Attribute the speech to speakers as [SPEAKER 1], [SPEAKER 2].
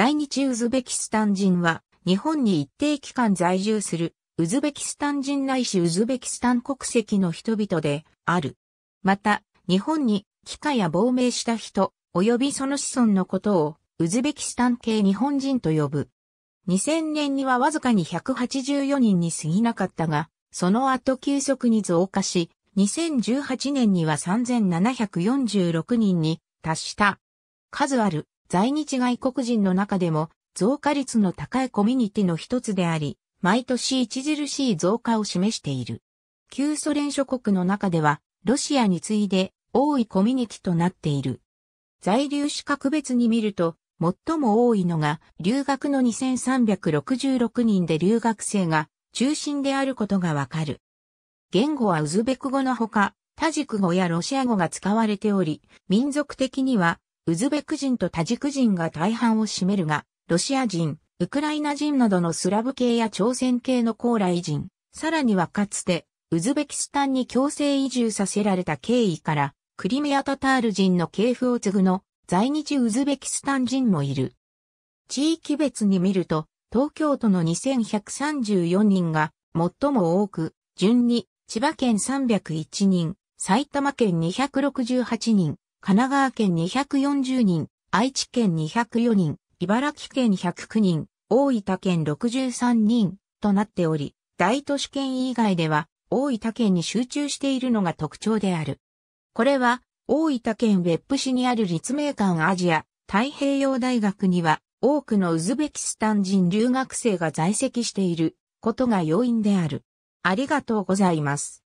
[SPEAKER 1] 在日ウズベキスタン人は、日本に一定期間
[SPEAKER 2] 在住する、ウズベキスタン人ないしウズベキスタン国籍の人々である。また、日本に帰化や亡命した人、及びその子孫のことを、ウズベキスタン系日本人と呼ぶ。2000年にはわずかに184人に過ぎなかったが、その後急速に増加し、2018年には3746人に達した。数ある在日外国人の中でも増加率の高いコミュニティの一つであり、毎年著しい増加を示している。旧ソ連諸国の中では、ロシアに次いで多いコミュニティとなっている。在留資格別に見ると、最も多いのが、留学の2366人で留学生が中心であることがわかる。言語はウズベク語のほか、タジク語やロシア語が使われており、民族的にはウズベク人とタジク人が大半を占めるが、ロシア人、ウクライナ人などのスラブ系や朝鮮系の高麗人、さらにはかつて、ウズベキスタンに強制移住させられた経緯から、クリミアタタール人の系譜を継ぐの、在日ウズベキスタン人もいる。地域別に見ると、東京都の2134人が最も多く、順に、千葉県301人、埼玉県268人、神奈川県240人、愛知県204人、茨城県109人、大分県63人となっており、大都市圏以外では大分県に集中しているのが特徴である。これは大分県別府市にある立命館アジア太平洋大学には多くのウズベキスタン人留学生が在籍している
[SPEAKER 1] ことが要因である。ありがとうございます。